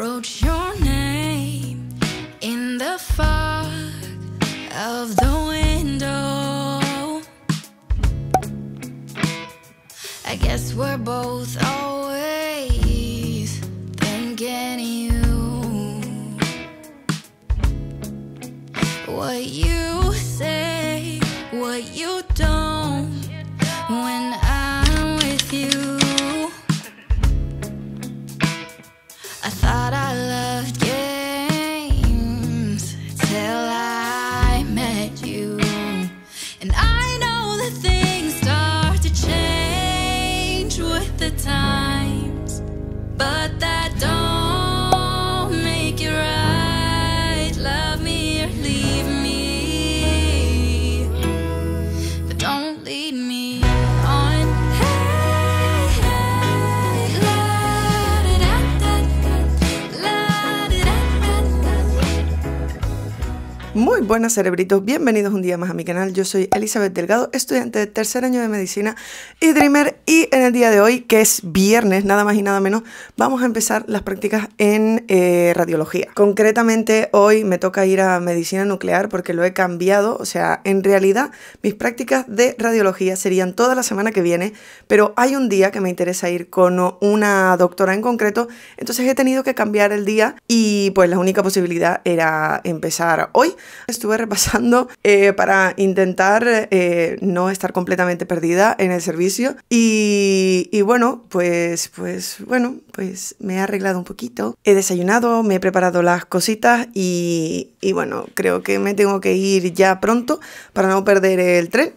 wrote your Muy buenas cerebritos, bienvenidos un día más a mi canal. Yo soy Elizabeth Delgado, estudiante de tercer año de medicina y Dreamer. Y en el día de hoy, que es viernes, nada más y nada menos, vamos a empezar las prácticas en eh, radiología. Concretamente, hoy me toca ir a medicina nuclear porque lo he cambiado. O sea, en realidad, mis prácticas de radiología serían toda la semana que viene, pero hay un día que me interesa ir con una doctora en concreto. Entonces he tenido que cambiar el día y pues la única posibilidad era empezar hoy estuve repasando eh, para intentar eh, no estar completamente perdida en el servicio. Y, bueno, pues, pues bueno, pues me he arreglado un poquito. He desayunado, me he preparado las cositas y, y bueno, creo que me tengo que ir ya pronto para no perder el tren.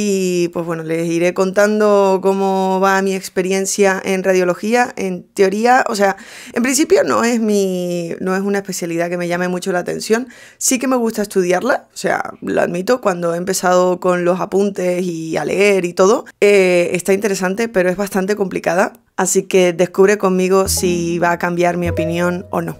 Y pues bueno, les iré contando cómo va mi experiencia en radiología. En teoría, o sea, en principio no es mi. no es una especialidad que me llame mucho la atención. Sí que me gusta estudiarla, o sea, lo admito, cuando he empezado con los apuntes y a leer y todo, eh, está interesante, pero es bastante complicada. Así que descubre conmigo si va a cambiar mi opinión o no.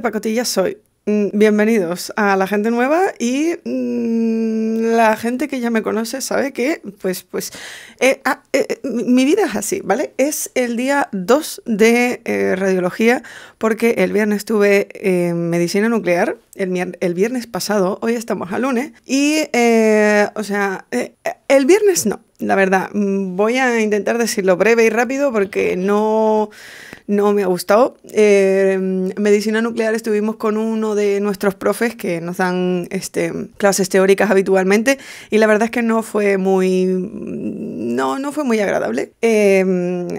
Pacotillas soy. Mm, bienvenidos a la gente nueva y mm, la gente que ya me conoce sabe que, pues, pues, eh, ah, eh, eh, mi vida es así, ¿vale? Es el día 2 de radiología porque el viernes tuve medicina nuclear, el, el, viernes pasado, hoy estamos a lunes, y, o sea, el viernes no, la verdad, mm, voy a intentar decirlo breve y rápido porque no, no me ha gustado. Eh, medicina nuclear estuvimos con uno de nuestros profes que nos dan este, clases teóricas habitualmente y la verdad es que no fue muy, no, no fue muy agradable. Eh,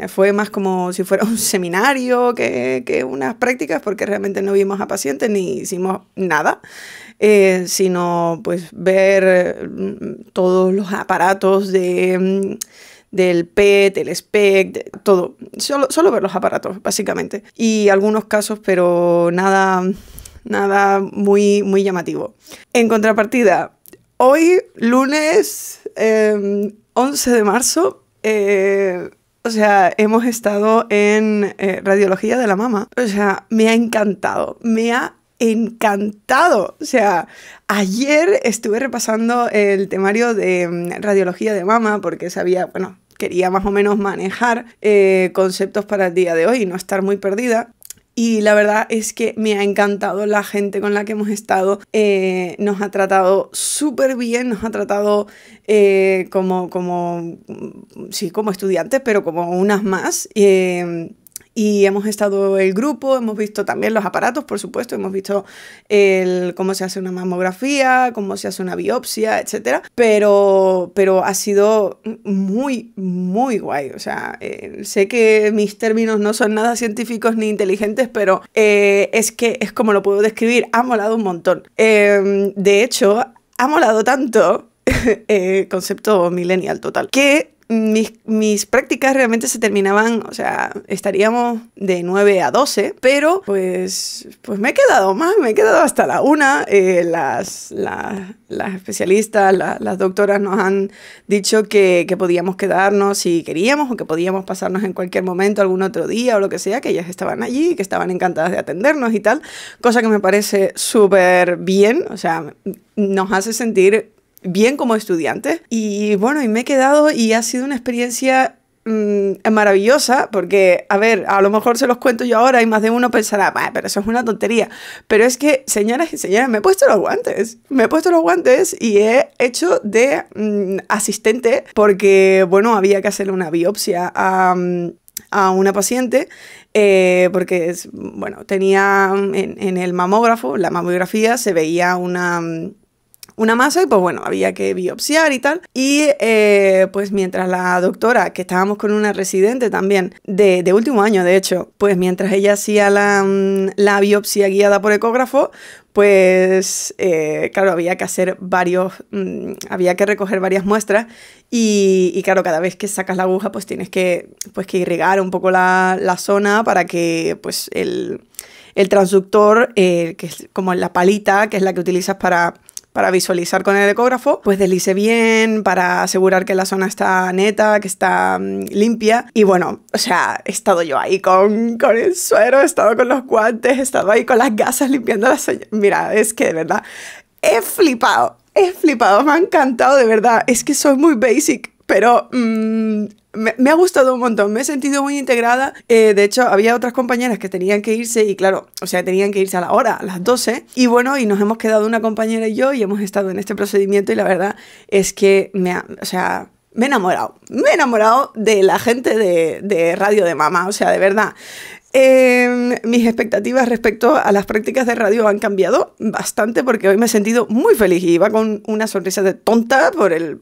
fue más como si fuera un seminario que, que unas prácticas porque realmente no vimos a pacientes ni hicimos nada. Eh, sino pues ver mm, todos los aparatos de mm, del PET, el SPEC, todo. Solo, solo ver los aparatos, básicamente. Y algunos casos, pero nada, nada muy, muy llamativo. En contrapartida, hoy, lunes 11 em, de marzo, eh, o sea, hemos estado en eh, radiología de la mama. O sea, me ha encantado, me ha encantado. O sea, ayer estuve repasando el temario de mm, radiología de mama porque sabía, bueno, quería más o menos manejar eh, conceptos para el día de hoy y no estar muy perdida. Y la verdad es que me ha encantado la gente con la que hemos estado. Eh, nos ha tratado súper bien, nos ha tratado eh, como, como, mm, sí, como estudiantes, pero como unas más. Y hemos estado el grupo, hemos visto también los aparatos, por supuesto, hemos visto el, cómo se hace una mamografía, cómo se hace una biopsia, etc. Pero, pero ha sido muy, muy guay. O sea, eh, sé que mis términos no son nada científicos ni inteligentes, pero eh, es que es como lo puedo describir, ha molado un montón. Em, de hecho, ha molado tanto, eh, concepto millennial total, que mis, prácticas realmente se terminaban, o sea, estaríamos de 9 a 12, pero pues, pues me he quedado más, me he quedado hasta la 1. Eh, las, las, especialistas, las doctoras nos han dicho que, que podíamos quedarnos si queríamos o que podíamos pasarnos en cualquier momento, algún otro día o lo que sea, que ellas estaban allí, que estaban encantadas de atendernos y tal, cosa que me parece súper bien, o sea, nos hace sentir bien como estudiante. Y bueno, y me he quedado y ha sido una experiencia mm, maravillosa porque, a ver, a lo mejor se los cuento yo ahora y más de uno pensará, pero eso es una tontería. Pero es que, señoras y señores, me he puesto los guantes. Me he puesto los guantes y he hecho de mm, asistente porque, bueno, había que hacerle una biopsia a... Mm, una paciente eh, porque bueno tenía en, el mamógrafo la mamografía se veía una una masa y pues bueno, había que biopsiar y tal. Y eh, pues mientras la doctora, que estábamos con una residente también, de, último año de hecho, pues mientras ella hacía la, mm, biopsia guiada por ecógrafo, pues eh, claro, había que hacer varios, mm, había que recoger varias muestras y, claro, cada vez que sacas la aguja pues tienes que, pues, irrigar un poco la, zona para que pues el, el transductor, eh, que es como la palita, que es la que utilizas para para visualizar con el ecógrafo, pues deslice bien para asegurar que la zona está neta, que está mm, limpia. Y bueno, o sea, he estado yo ahí con, con el suero, he estado con los guantes, he estado ahí con las gasas limpiando las... Mira, es que de verdad, he flipado, he flipado, me ha encantado, de verdad. Es que soy muy basic, pero mm, me, ha gustado un montón, me he sentido muy integrada. Eh, de hecho, había otras compañeras que tenían que irse y claro, o sea, tenían que irse a la hora, a las 12. Y bueno, y nos hemos quedado una compañera y yo y hemos estado en este procedimiento y la verdad es que me ha, o sea, me he enamorado, me he enamorado de la gente de, de Radio de Mama, o sea, de verdad. Eh, mis expectativas respecto a las prácticas de radio han cambiado bastante porque hoy me he sentido muy feliz y iba con una sonrisa de tonta por el,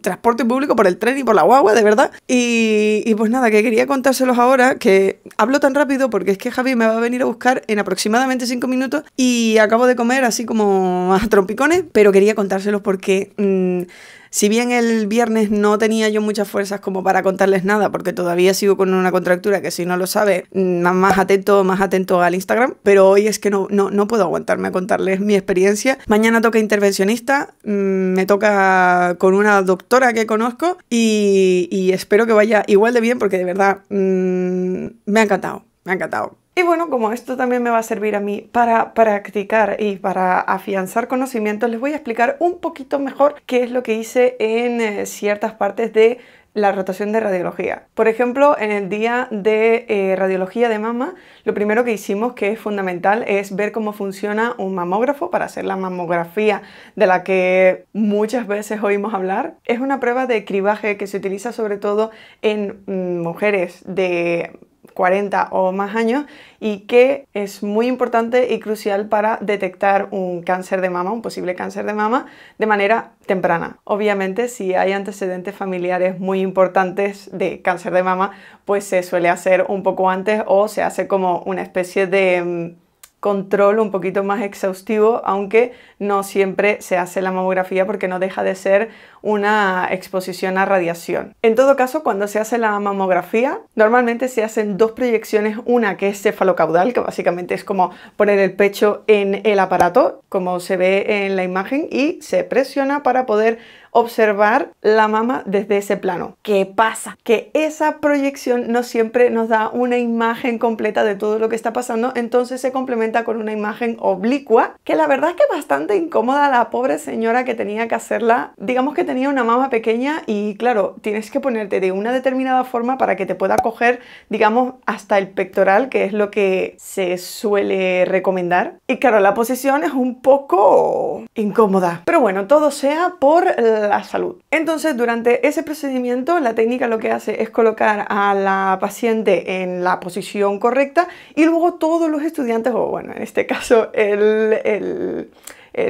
transporte público, por el tren y por la guagua, de verdad. Y, pues nada, que quería contárselos ahora, que hablo tan rápido porque es que Javi me va a venir a buscar en aproximadamente 5 minutos y acabo de comer así como a trompicones, pero quería contárselos porque... Mm, si bien el viernes no tenía yo muchas fuerzas como para contarles nada, porque todavía sigo con una contractura que si no lo sabe, mm, más atento, más atento al Instagram, pero hoy es que no, no, puedo aguantarme a contarles mi experiencia. Mañana toca intervencionista, mm, me toca con una doctora que conozco y, espero que vaya igual de bien porque de verdad mm, me ha encantado, me ha encantado. Y bueno, como esto también me va a servir a mí para practicar y para afianzar conocimientos, les voy a explicar un poquito mejor qué es lo que hice en eh, ciertas partes de la rotación de radiología. Por ejemplo, en el día de eh, radiología de mama, lo primero que hicimos, que es fundamental, es ver cómo funciona un mamógrafo para hacer la mamografía de la que muchas veces oímos hablar. Es una prueba de cribaje que se utiliza sobre todo en mm, mujeres de 40 o más años y que es muy importante y crucial para detectar un cáncer de mama, un posible cáncer de mama, de manera temprana. Obviamente, si hay antecedentes familiares muy importantes de cáncer de mama, pues se suele hacer un poco antes o se hace como una especie de mm, control un poquito más exhaustivo, aunque no siempre se hace la mamografía porque no deja de ser una exposición a radiación. En todo caso, cuando se hace la mamografía, normalmente se hacen dos proyecciones, una que es cefalocaudal, que básicamente es como poner el pecho en el aparato, como se ve en la imagen, y se presiona para poder observar la mama desde ese plano. ¿Qué pasa? Que esa proyección no siempre nos da una imagen completa de todo lo que está pasando, entonces se complementa con una imagen oblicua, que la verdad es que bastante incómoda la pobre señora que tenía que hacerla. Digamos que tenía una mama pequeña y claro, tienes que ponerte de una determinada forma para que te pueda coger, digamos, hasta el pectoral, que es lo que se suele recomendar. Y claro, la posición es un poco incómoda. Pero bueno, todo sea por la la salud. Entonces, durante ese procedimiento, la técnica lo que hace es colocar a la paciente en la posición correcta y luego todos los estudiantes, o bueno, en este caso el,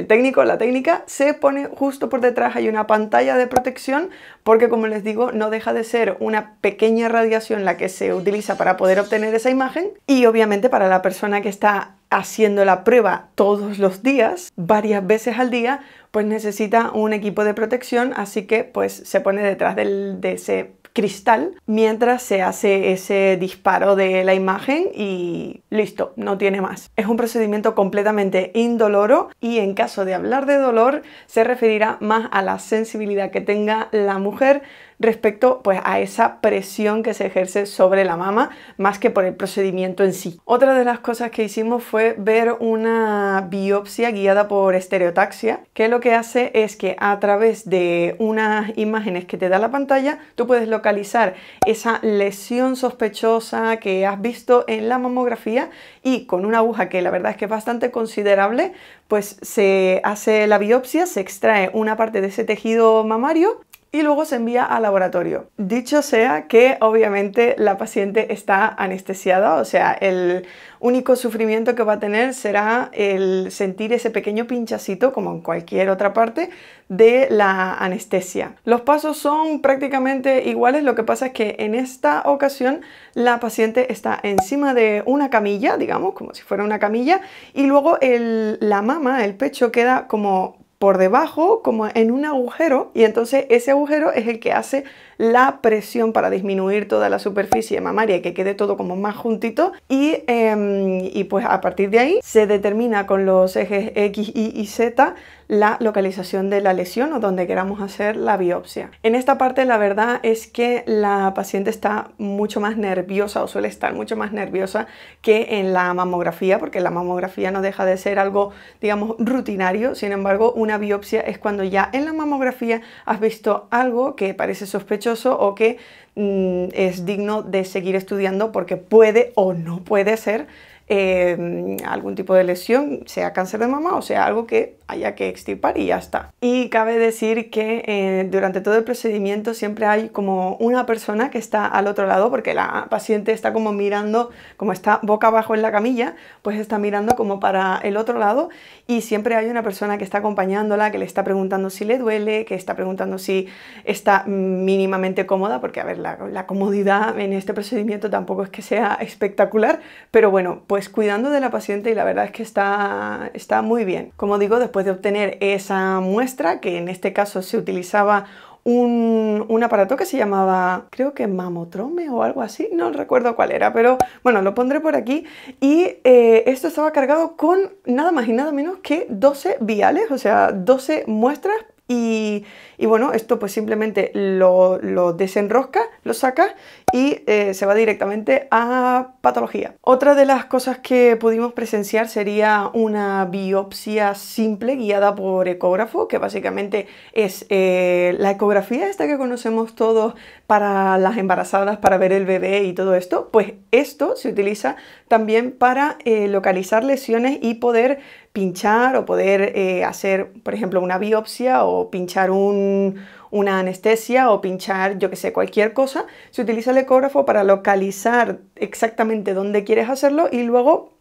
técnico, la técnica, se pone justo por detrás, hay una pantalla de protección, porque como les digo, no deja de ser una pequeña radiación la que se utiliza para poder obtener esa imagen y obviamente para la persona que está haciendo la prueba todos los días, varias veces al día, pues necesita un equipo de protección, así que pues se pone detrás de ese cristal mientras se hace ese disparo de la imagen y listo, no tiene más. Es un procedimiento completamente indoloro y en caso de hablar de dolor se referirá más a la sensibilidad que tenga la mujer respecto pues, a esa presión que se ejerce sobre la mama más que por el procedimiento en sí. Otra de las cosas que hicimos fue ver una biopsia guiada por estereotaxia, que lo que hace es que a través de unas imágenes que te da la pantalla, tú puedes localizar esa lesión sospechosa que has visto en la mamografía y con una aguja que la verdad es que es bastante considerable, pues se hace la biopsia, se extrae una parte de ese tejido mamario y luego se envía al laboratorio. Dicho sea que obviamente la paciente está anestesiada, o sea, el único sufrimiento que va a tener será el sentir ese pequeño pinchacito, como en cualquier otra parte, de la anestesia. Los pasos son prácticamente iguales, lo que pasa es que en esta ocasión la paciente está encima de una camilla, digamos, como si fuera una camilla, y luego la mama, el pecho, queda como por debajo como en un agujero y entonces ese agujero es el que hace la presión para disminuir toda la superficie mamaria y que quede todo como más juntito y, em, y pues a partir de ahí se determina con los ejes X, Y y Z la localización de la lesión o donde queramos hacer la biopsia. En esta parte la verdad es que la paciente está mucho más nerviosa o suele estar mucho más nerviosa que en la mamografía, porque la mamografía no deja de ser algo, digamos, rutinario. Sin embargo, una biopsia es cuando ya en la mamografía has visto algo que parece sospechoso o que mm, es digno de seguir estudiando porque puede o no puede ser eh, algún tipo de lesión, sea cáncer de mama o sea algo que haya que extirpar y ya está. Y cabe decir que eh, durante todo el procedimiento siempre hay como una persona que está al otro lado porque la paciente está como mirando, como está boca abajo en la camilla, pues está mirando como para el otro lado y siempre hay una persona que está acompañándola, que le está preguntando si le duele, que está preguntando si está mínimamente cómoda, porque a ver, la comodidad en este procedimiento tampoco es que sea espectacular, pero bueno, pues cuidando de la paciente y la verdad es que está, está muy bien. Como digo, después de obtener esa muestra, que en este caso se utilizaba un, aparato que se llamaba, creo que mamotrome o algo así, no recuerdo cuál era, pero bueno, lo pondré por aquí. Y eh, esto estaba cargado con nada más y nada menos que 12 viales, o sea, 12 muestras y, bueno, esto pues simplemente lo, desenrosca, lo saca y eh, se va directamente a patología. Otra de las cosas que pudimos presenciar sería una biopsia simple guiada por ecógrafo, que básicamente es eh, la ecografía esta que conocemos todos para las embarazadas, para ver el bebé y todo esto. Pues esto se utiliza también para eh, localizar lesiones y poder pinchar o poder eh, hacer, por ejemplo, una biopsia o pinchar una anestesia o pinchar, yo que sé, cualquier cosa, se utiliza el ecógrafo para localizar exactamente dónde quieres hacerlo y luego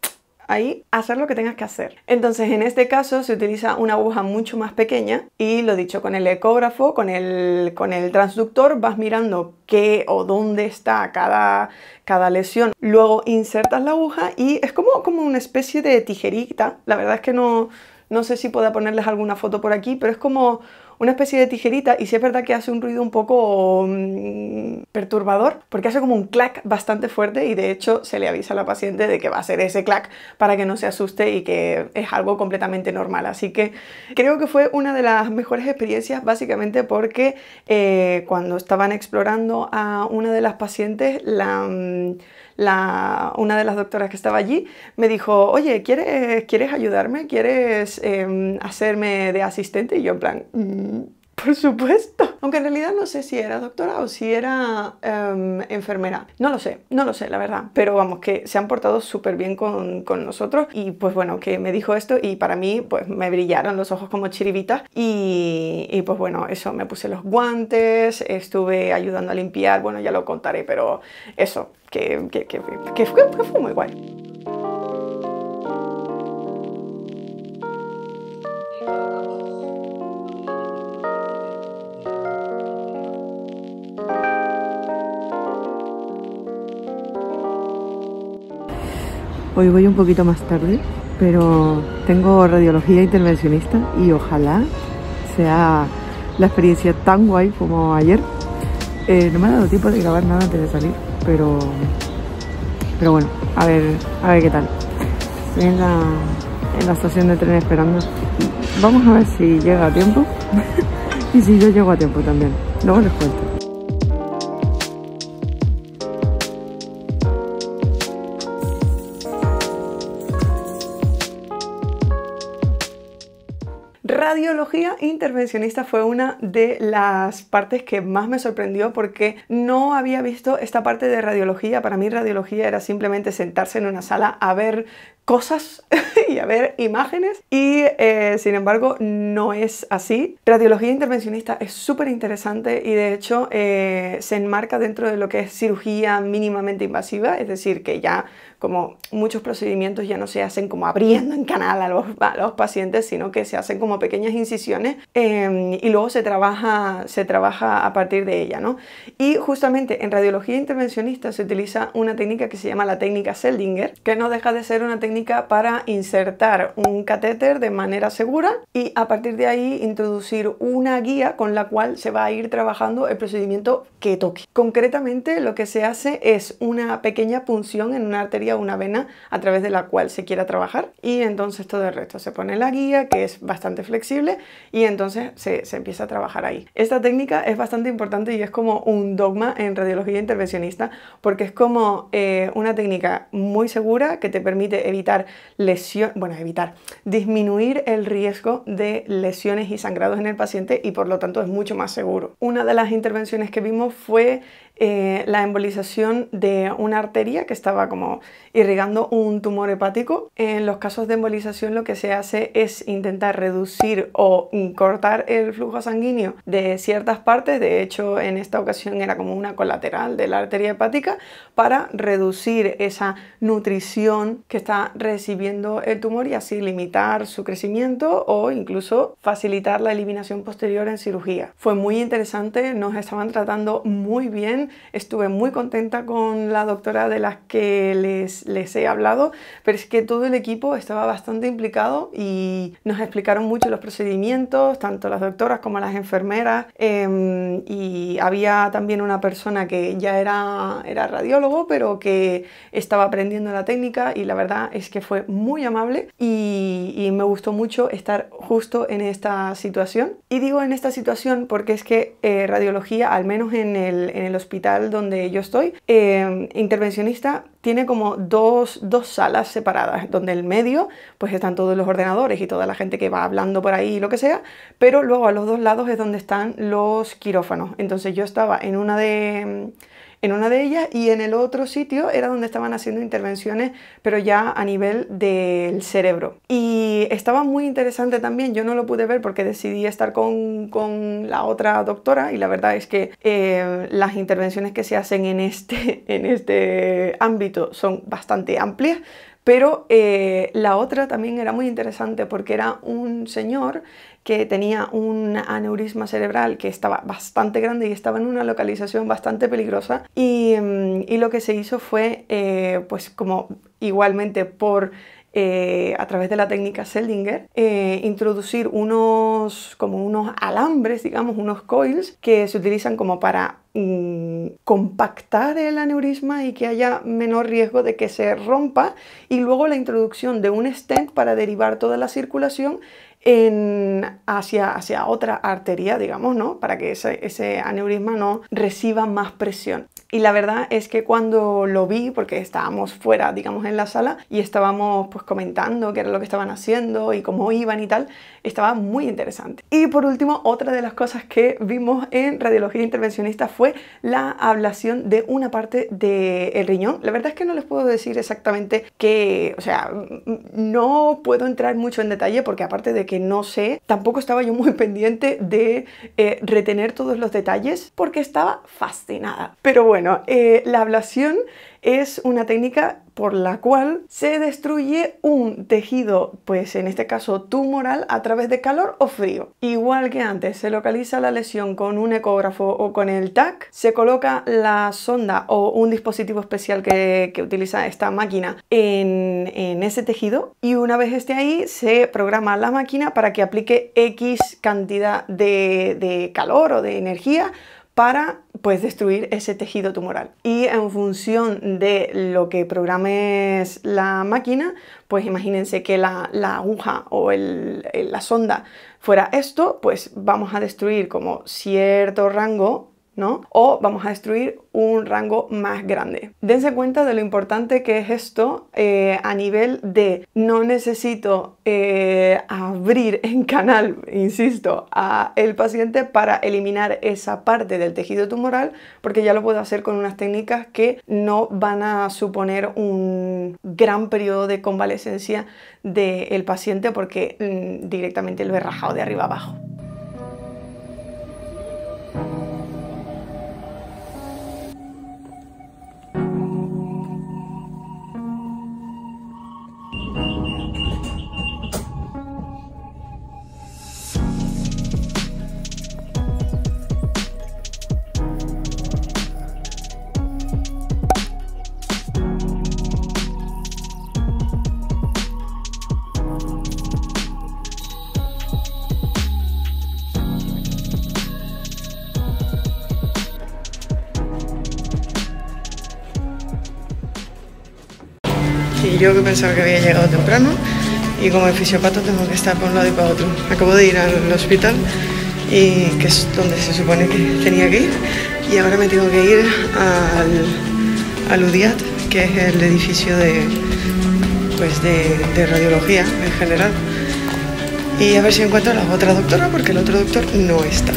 ahí hacer lo que tengas que hacer. Entonces, en este caso se utiliza una aguja mucho más pequeña y lo dicho, con el ecógrafo, con el, con el transductor, vas mirando qué o dónde está cada, cada lesión. Luego insertas la aguja y es como, como una especie de tijerita. La verdad es que no, no sé si pueda ponerles alguna foto por aquí, pero es como una especie de tijerita y sí es verdad que hace un ruido un poco mm, perturbador porque hace como un clac bastante fuerte y de hecho se le avisa a la paciente de que va a ser ese clac para que no se asuste y que es algo completamente normal. Así que creo que fue una de las mejores experiencias básicamente porque eh, cuando estaban explorando a una de las pacientes, mm, la, una de las doctoras que estaba allí me dijo, oye, ¿quieres, ¿quieres ayudarme? ¿Quieres em, hacerme de asistente? Y yo en plan... Mm, Por supuesto. Aunque en realidad no sé si era doctora o si era em, enfermera. No lo sé, no lo sé, la verdad. Pero vamos, que se han portado súper bien con, nosotros. Y pues bueno, que me dijo esto y para mí, pues me brillaron los ojos como chiribitas. Y, pues bueno, eso, me puse los guantes, estuve ayudando a limpiar. Bueno, ya lo contaré, pero eso, que, que, fue muy guay. Hoy voy un poquito más tarde, pero tengo radiología intervencionista y ojalá sea la experiencia tan guay como ayer. Eh, no me ha dado tiempo de grabar nada antes de salir, pero, pero bueno, a ver, a ver qué tal. Estoy en la, en la estación de tren esperando. Vamos a ver si llega a tiempo y si yo llego a tiempo también. Luego les cuento. intervencionista fue una de las partes que más me sorprendió porque no había visto esta parte de radiología. Para mí radiología era simplemente sentarse en una sala a ver cosas y a ver imágenes y eh, sin embargo no es así. Radiología intervencionista es súper interesante y de hecho eh, se enmarca dentro de lo que es cirugía mínimamente invasiva, es decir, que ya como muchos procedimientos ya no se hacen como abriendo en canal a los, pacientes, sino que se hacen como pequeñas incisiones em, y luego se trabaja, se trabaja a partir de ella. ¿no? Y justamente en radiología intervencionista se utiliza una técnica que se llama la técnica Seldinger, que no deja de ser una técnica para insertar un catéter de manera segura y a partir de ahí introducir una guía con la cual se va a ir trabajando el procedimiento que toque. Concretamente lo que se hace es una pequeña punción en una arteria o una vena a través de la cual se quiera trabajar y entonces todo el resto se pone la guía que es bastante flexible y entonces se, empieza a trabajar ahí. Esta técnica es bastante importante y es como un dogma en radiología intervencionista porque es como eh, una técnica muy segura que te permite evitar evitar lesión, bueno, evitar, disminuir el riesgo de lesiones y sangrados en el paciente y por lo tanto es mucho más seguro. Una de las intervenciones que vimos fue eh, la embolización de una arteria que estaba como irrigando un tumor hepático. En los casos de embolización lo que se hace es intentar reducir o mm, cortar el flujo sanguíneo de ciertas partes, de hecho en esta ocasión era como una colateral de la arteria hepática, para reducir esa nutrición que está recibiendo el tumor y así limitar su crecimiento o incluso facilitar la eliminación posterior en cirugía. Fue muy interesante, nos estaban tratando muy bien estuve muy contenta con la doctora de las que les, les he hablado, pero es que todo el equipo estaba bastante implicado y nos explicaron mucho los procedimientos, tanto las doctoras como las enfermeras, em, y había también una persona que ya era, era radiólogo, pero que estaba aprendiendo la técnica y la verdad es que fue muy amable y, me gustó mucho estar justo en esta situación. Y digo en esta situación porque es que eh, radiología, al menos en el, en el hospital, donde yo estoy, eh, intervencionista tiene como dos, dos, salas separadas, donde en medio pues están todos los ordenadores y toda la gente que va hablando por ahí y lo que sea, pero luego a los dos lados es donde están los quirófanos. Entonces yo estaba en una de en una de ellas y en el otro sitio era donde estaban haciendo intervenciones, pero ya a nivel del cerebro. Y estaba muy interesante también, yo no lo pude ver porque decidí estar con, la otra doctora y la verdad es que eh, las intervenciones que se hacen en este, en este ámbito son bastante amplias, pero eh, la otra también era muy interesante porque era un señor que tenía un aneurisma cerebral que estaba bastante grande y estaba en una localización bastante peligrosa. Y, em, lo que se hizo fue, eh, pues como igualmente por... Eh, a través de la técnica Seldinger, eh, introducir unos, como unos alambres, digamos, unos coils que se utilizan como para mm, compactar el aneurisma y que haya menor riesgo de que se rompa y luego la introducción de un stent para derivar toda la circulación en, hacia, hacia otra arteria, digamos, ¿no? Para que ese, ese aneurisma no reciba más presión. Y la verdad es que cuando lo vi, porque estábamos fuera, digamos, en la sala y estábamos pues comentando qué era lo que estaban haciendo y cómo iban y tal, estaba muy interesante. Y por último, otra de las cosas que vimos en radiología intervencionista fue la ablación de una parte del riñón. La verdad es que no les puedo decir exactamente qué, o sea, no puedo entrar mucho en detalle porque aparte de que no sé, tampoco estaba yo muy pendiente de eh, retener todos los detalles porque estaba fascinada. Pero bueno, bueno, eh, la ablación es una técnica por la cual se destruye un tejido, pues en este caso tumoral, a través de calor o frío. Igual que antes se localiza la lesión con un ecógrafo o con el TAC, se coloca la sonda o un dispositivo especial que, utiliza esta máquina en, ese tejido y una vez esté ahí se programa la máquina para que aplique X cantidad de calor o de energía para pues destruir ese tejido tumoral. Y en función de lo que programes la máquina, pues imagínense que la, aguja o la sonda fuera esto, pues vamos a destruir como cierto rango ¿no? O vamos a destruir un rango más grande. Dense cuenta de lo importante que es esto eh, a nivel de no necesito eh, abrir en canal, insisto, a el paciente para eliminar esa parte del tejido tumoral porque ya lo puedo hacer con unas técnicas que no van a suponer un gran periodo de convalecencia del paciente porque mm, directamente lo he rajado de arriba abajo. yo que pensaba que había llegado temprano y como el tengo que estar para un lado y para otro. Acabo de ir al hospital y que es donde se supone que tenía que ir y ahora me tengo que ir al, al UDIAT, que es el edificio de, pues de, de radiología en general y a ver si encuentro a la otra doctora porque el otro doctor no está.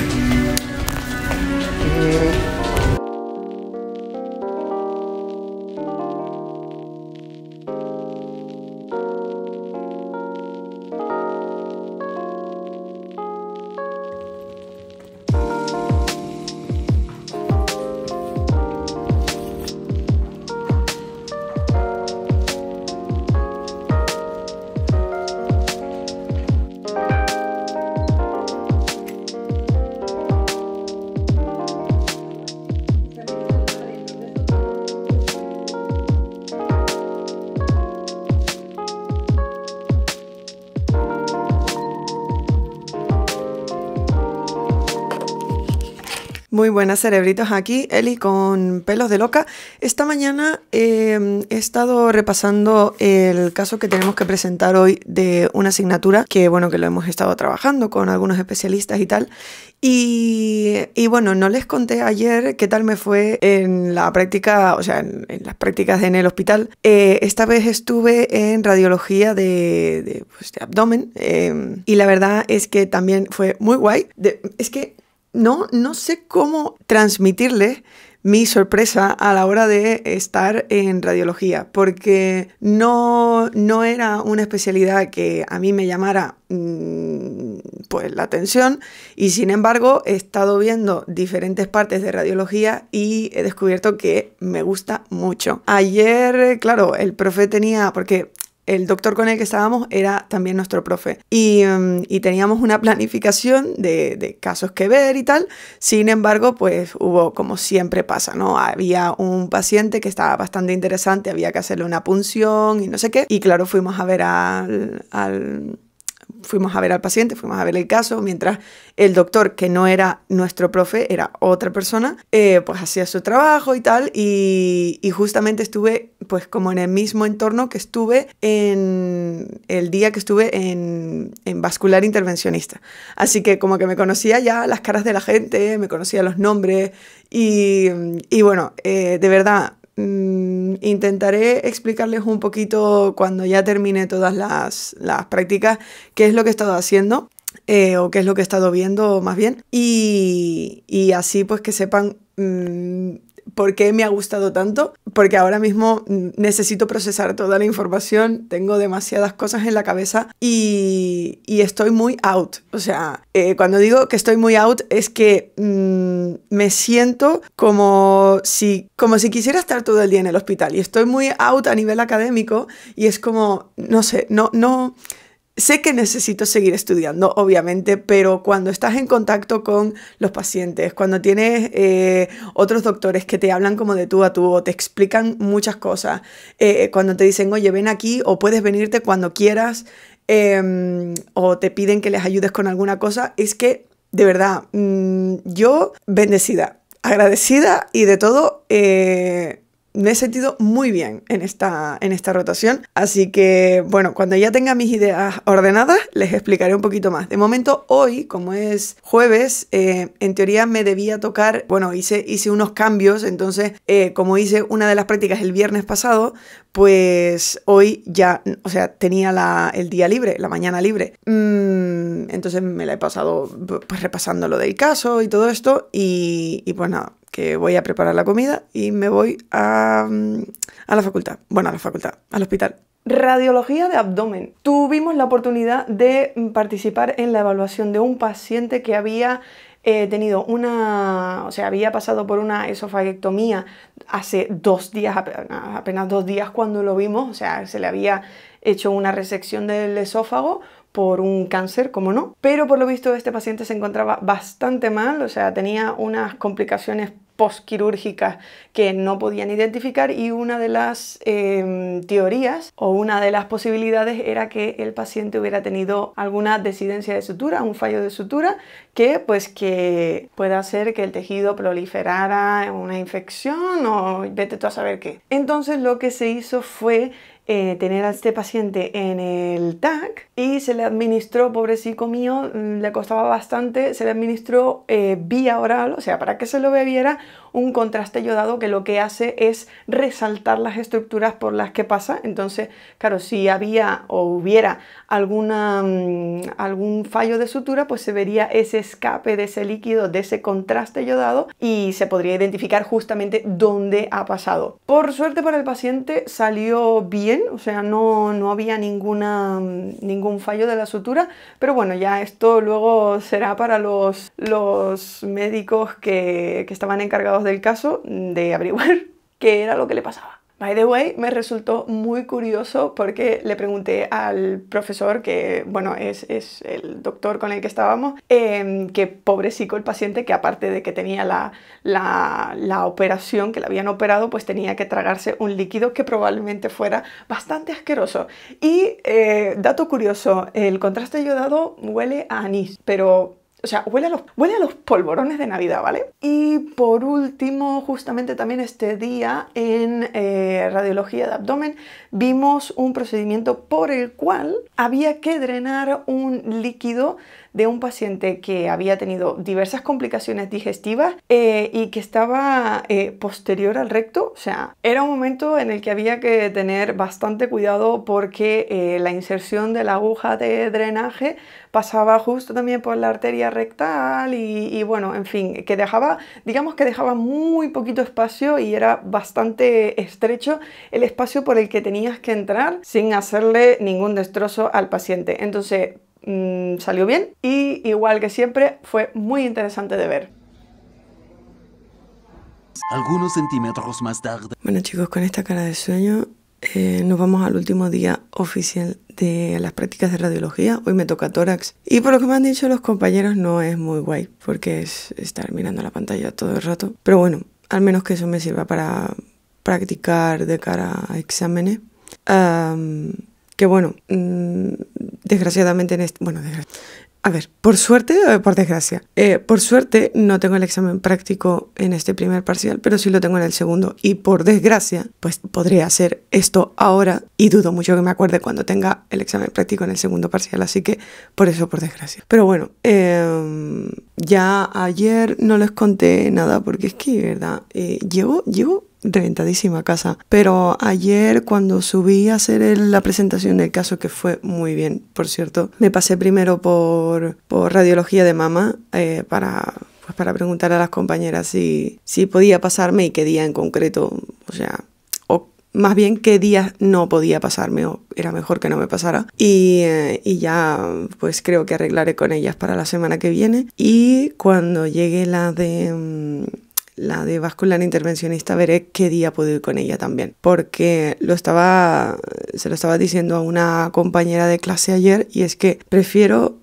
Muy buenas cerebritos, aquí Eli con pelos de loca. Esta mañana eh, he estado repasando el caso que tenemos que presentar hoy de una asignatura que bueno que lo hemos estado trabajando con algunos especialistas y tal. Y, bueno, no les conté ayer qué tal me fue en la práctica, o sea, en, las prácticas en el hospital. Eh, esta vez estuve en radiología de, pues, abdomen eh, y la verdad es que también fue muy guay. es que no, no sé cómo transmitirle mi sorpresa a la hora de estar en radiología, porque no, no era una especialidad que a mí me llamara mm, pues la atención y sin embargo he estado viendo diferentes partes de radiología y he descubierto que me gusta mucho. Ayer, claro, el profe tenía, porque el doctor con el que estábamos era también nuestro profe. Y, em, teníamos una planificación de, casos que ver y tal. Sin embargo, pues hubo, como siempre pasa, ¿no? Había un paciente que estaba bastante interesante, había que hacerle una punción y no sé qué. Y claro, fuimos a ver al, al fuimos a ver al paciente, fuimos a ver el caso, mientras el doctor, que no era nuestro profe, era otra persona, eh, pues hacía su trabajo y tal, y, justamente estuve pues como en el mismo entorno que estuve en el día que estuve en, en vascular intervencionista. Así que como que me conocía ya las caras de la gente, me conocía los nombres, y, bueno, eh, de verdad, Mm, intentaré explicarles un poquito cuando ya termine todas las, prácticas qué es lo que he estado haciendo eh, o qué es lo que he estado viendo más bien y, y así pues que sepan mm, por qué me ha gustado tanto, porque ahora mismo necesito procesar toda la información, tengo demasiadas cosas en la cabeza y, y estoy muy out. O sea, eh, cuando digo que estoy muy out es que mm, me siento como si, como si quisiera estar todo el día en el hospital y estoy muy out a nivel académico y es como, no sé, no, no Sé que necesito seguir estudiando, obviamente, pero cuando estás en contacto con los pacientes, cuando tienes eh, otros doctores que te hablan como de tú a tú o te explican muchas cosas, eh, eh, cuando te dicen, oye, ven aquí o puedes venirte cuando quieras em, o te piden que les ayudes con alguna cosa, es que, de verdad, mm, yo bendecida, agradecida y de todo me he sentido muy bien en esta, en esta rotación. Así que, bueno, cuando ya tenga mis ideas ordenadas, les explicaré un poquito más. De momento, hoy, como es jueves, eh, en teoría me debía tocar, bueno, hice, hice unos cambios, entonces, eh, como hice una de las prácticas el viernes pasado, pues hoy ya, o sea, tenía el día libre, la mañana libre. Mm, entonces me la he pasado pues, repasando lo del caso y todo esto y pues nada, que voy a preparar la comida y me voy mm, a, la facultad, bueno, a la facultad, al hospital. Radiología de abdomen. Tuvimos la oportunidad de participar en la evaluación de un paciente que había eh, tenido una, o sea, había pasado por una esofagectomía hace dos días, apenas, apenas dos días cuando lo vimos, o sea, se le había hecho una resección del esófago por un cáncer, como no, pero por lo visto este paciente se encontraba bastante mal, o sea, tenía unas complicaciones postquirúrgicas que no podían identificar y una de las em, teorías o una de las posibilidades era que el paciente hubiera tenido alguna desidencia de sutura, un fallo de sutura que pues que pueda hacer que el tejido proliferara una infección o vete tú a saber qué. Entonces lo que se hizo fue eh, tener a este paciente en el TAC y se le administró, pobrecito mío, mm, le costaba bastante, se le administró eh, vía oral, o sea, para que se lo bebiera un contraste yodado que lo que hace es resaltar las estructuras por las que pasa. Entonces, claro, si había o hubiera alguna, mm, algún fallo de sutura, pues se vería ese escape de ese líquido, de ese contraste yodado y se podría identificar justamente dónde ha pasado. Por suerte para el paciente salió bien, o sea, no, no había ninguna, mm, ningún fallo de la sutura, pero bueno, ya esto luego será para los, los médicos que, que estaban encargados del caso de averiguar qué era lo que le pasaba. By the way, me resultó muy curioso porque le pregunté al profesor, que bueno, es, el doctor con el que estábamos, em, que pobrecito, el paciente, que aparte de que tenía la, operación, que le habían operado, pues tenía que tragarse un líquido que probablemente fuera bastante asqueroso. Y eh, dato curioso, el contraste ayudado huele a anís, pero o sea, huele a, los, polvorones de Navidad, ¿vale? Y por último, justamente también este día en eh, radiología de abdomen vimos un procedimiento por el cual había que drenar un líquido de un paciente que había tenido diversas complicaciones digestivas eh, y que estaba eh, posterior al recto. O sea, era un momento en el que había que tener bastante cuidado porque eh, la inserción de la aguja de drenaje pasaba justo también por la arteria rectal y, y bueno, en fin, que dejaba, digamos que dejaba muy poquito espacio y era bastante estrecho el espacio por el que tenías que entrar sin hacerle ningún destrozo al paciente. Entonces, Mm, salió bien y igual que siempre fue muy interesante de ver. Algunos centímetros más tarde. Bueno chicos, con esta cara de sueño eh, nos vamos al último día oficial de las prácticas de radiología. Hoy me toca tórax. Y por lo que me han dicho los compañeros no es muy guay porque es estar mirando la pantalla todo el rato. Pero bueno, al menos que eso me sirva para practicar de cara a exámenes que bueno, mm, desgraciadamente en este, bueno, a ver, por suerte o por desgracia, eh, por suerte no tengo el examen práctico en este primer parcial, pero sí lo tengo en el segundo y por desgracia, pues podría hacer esto ahora y dudo mucho que me acuerde cuando tenga el examen práctico en el segundo parcial, así que por eso por desgracia. Pero bueno, em, ya ayer no les conté nada porque es que, verdad, eh, llevo, llevo reventadísima casa. Pero ayer cuando subí a hacer la presentación del caso, que fue muy bien, por cierto, me pasé primero por, por radiología de mama eh, para pues para preguntar a las compañeras si, si podía pasarme y qué día en concreto, o sea, o más bien qué días no podía pasarme o era mejor que no me pasara. Y, eh, y, ya pues creo que arreglaré con ellas para la semana que viene. Y cuando llegue la de... Mm, la de vascular intervencionista, veré qué día puedo ir con ella también. Porque lo estaba, se lo estaba diciendo a una compañera de clase ayer y es que prefiero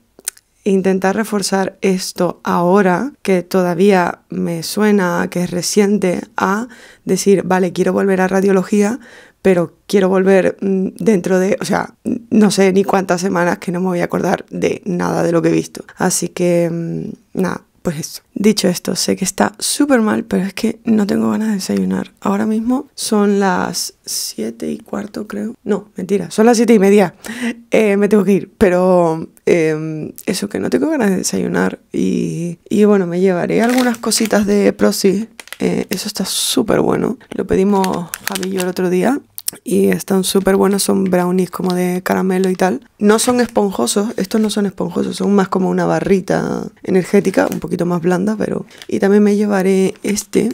intentar reforzar esto ahora que todavía me suena que es reciente a decir, vale, quiero volver a radiología, pero quiero volver mm, dentro de, o sea, no sé ni cuántas semanas que no me voy a acordar de nada de lo que he visto. Así que, mm, nada, pues eso. Dicho esto, sé que está súper mal, pero es que no tengo ganas de desayunar. Ahora mismo son las 7 y cuarto, creo. No, mentira, son las 7 y media. Eh, me tengo que ir, pero em, eso que no tengo ganas de desayunar. Y, bueno, me llevaré algunas cositas de Prosi. Eh, eso está súper bueno. Lo pedimos Javi y yo el otro día y están súper buenos, son brownies como de caramelo y tal. No son esponjosos, estos no son esponjosos, son más como una barrita energética, un poquito más blanda, pero... Y también me llevaré este,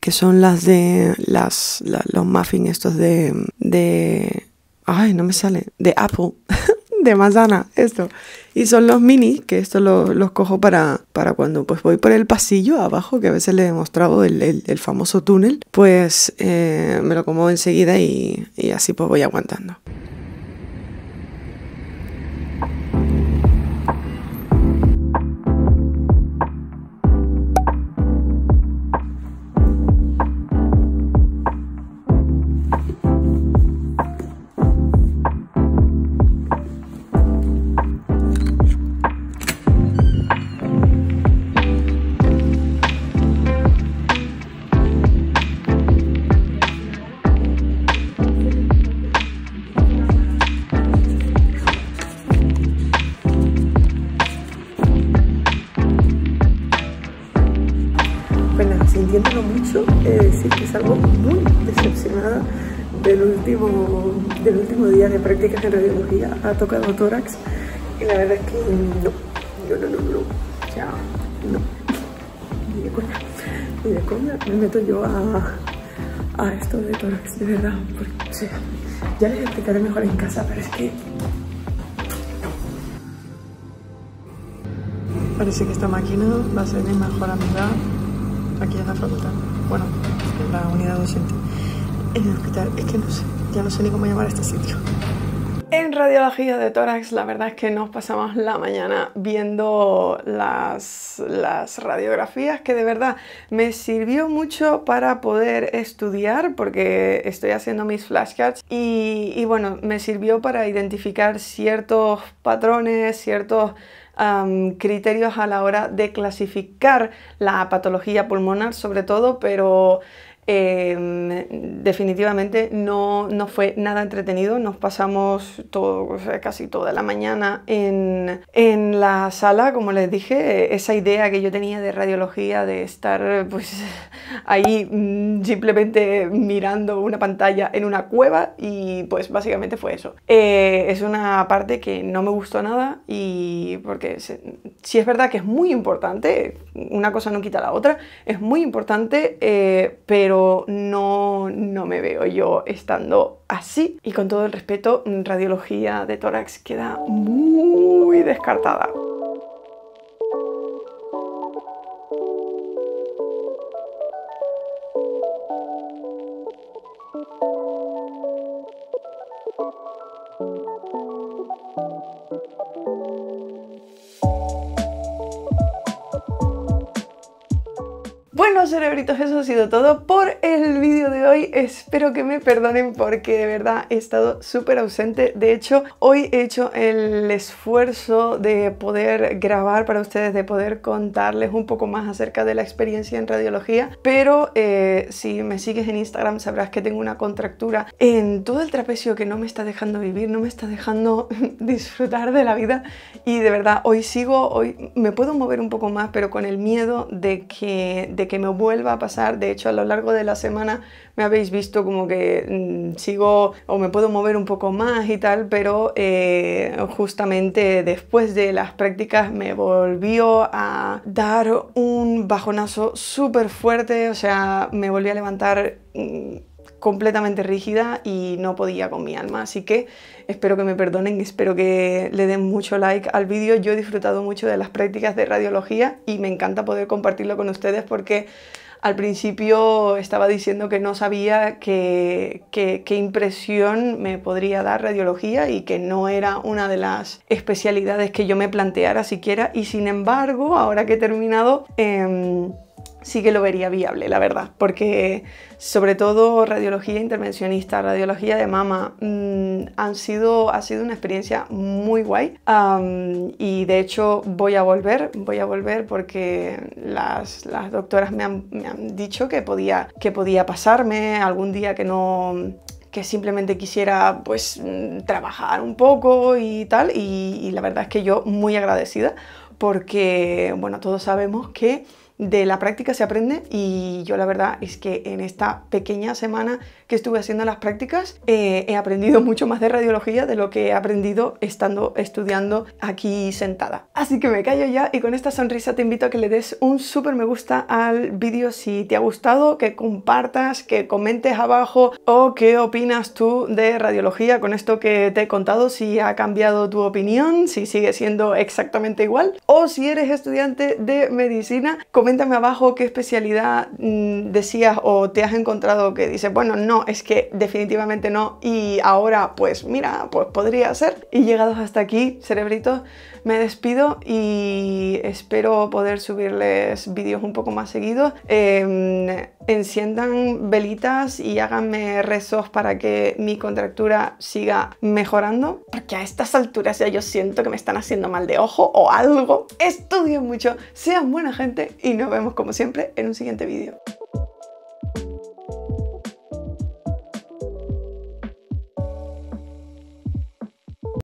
que son las de... Las, los muffins estos de... de... Ay, no me sale. De Apple. de manzana, esto. Y son los mini, que esto los cojo para, para cuando pues voy por el pasillo abajo, que a veces le he mostrado el, el, famoso túnel, pues eh, me lo como enseguida y, y así pues voy aguantando. ha tocado tórax y la verdad es que no, yo no, no, no, o no, ni de coña, ni de coña me meto yo a, a esto de tórax, de verdad, porque, o sea, ya les explicaré mejor en casa, pero es que Parece que esta máquina va a ser mi mejor amiga aquí en la facultad. Bueno, en la unidad docente. En el hospital, es que no sé, ya no sé ni cómo llamar a este sitio radiología de tórax la verdad es que nos pasamos la mañana viendo las, radiografías que de verdad me sirvió mucho para poder estudiar porque estoy haciendo mis flashcards y, bueno, me sirvió para identificar ciertos patrones, ciertos criterios a la hora de clasificar la patología pulmonar sobre todo, pero Em, definitivamente no, no, fue nada entretenido, nos pasamos casi toda la mañana en, la sala, como les dije, eh, esa idea que yo tenía de radiología, de estar pues ahí mm, simplemente mirando una pantalla en una cueva y pues básicamente fue eso. Eh, es una parte que no me gustó nada y porque si es verdad que es muy importante, una cosa no quita la otra, es muy importante, eh, pero no, no me veo yo estando así. Y con todo el respeto, radiología de tórax queda muy descartada. cerebritos, eso ha sido todo por el vídeo de hoy. Espero que me perdonen porque de verdad he estado súper ausente. De hecho, hoy he hecho el esfuerzo de poder grabar para ustedes, de poder contarles un poco más acerca de la experiencia en radiología. Pero eh, si me sigues en Instagram sabrás que tengo una contractura en todo el trapecio que no me está dejando vivir, no me está dejando disfrutar de la vida. Y de verdad, hoy sigo, hoy me puedo mover un poco más, pero con el miedo de que, de que me vuelva a pasar. De hecho, a lo largo de la semana me habéis visto como que mm, sigo o me puedo mover un poco más y tal, pero eh, justamente después de las prácticas me volvió a dar un bajonazo súper fuerte, o sea, me volví a levantar... Mm, completamente rígida y no podía con mi alma. Así que espero que me perdonen, espero que le den mucho like al vídeo. Yo he disfrutado mucho de las prácticas de radiología y me encanta poder compartirlo con ustedes porque al principio estaba diciendo que no sabía qué, impresión me podría dar radiología y que no era una de las especialidades que yo me planteara siquiera y sin embargo ahora que he terminado em, sí que lo vería viable, la verdad, porque sobre todo radiología intervencionista, radiología de mama, mm, han sido, ha sido una experiencia muy guay y de hecho voy a volver, voy a volver porque las, doctoras me han, dicho que podía, que podía pasarme algún día que no, que simplemente quisiera pues mm, trabajar un poco y tal y, la verdad es que yo muy agradecida porque bueno todos sabemos que de la práctica se aprende y yo la verdad es que en esta pequeña semana que estuve haciendo las prácticas eh, he aprendido mucho más de radiología de lo que he aprendido estando estudiando aquí sentada. Así que me callo ya y con esta sonrisa te invito a que le des un súper me gusta al vídeo si te ha gustado, que compartas, que comentes abajo o qué opinas tú de radiología con esto que te he contado, si ha cambiado tu opinión, si sigue siendo exactamente igual o si eres estudiante de medicina, coméntame abajo qué especialidad mm, decías o te has encontrado que dices, bueno, no, es que definitivamente no y ahora pues mira, pues podría ser. Y llegados hasta aquí, cerebritos, me despido y espero poder subirles vídeos un poco más seguidos. Em, enciendan velitas y háganme rezos para que mi contractura siga mejorando, porque a estas alturas ya yo siento que me están haciendo mal de ojo o algo. Estudien mucho, sean buena gente y y nos vemos como siempre en un siguiente vídeo.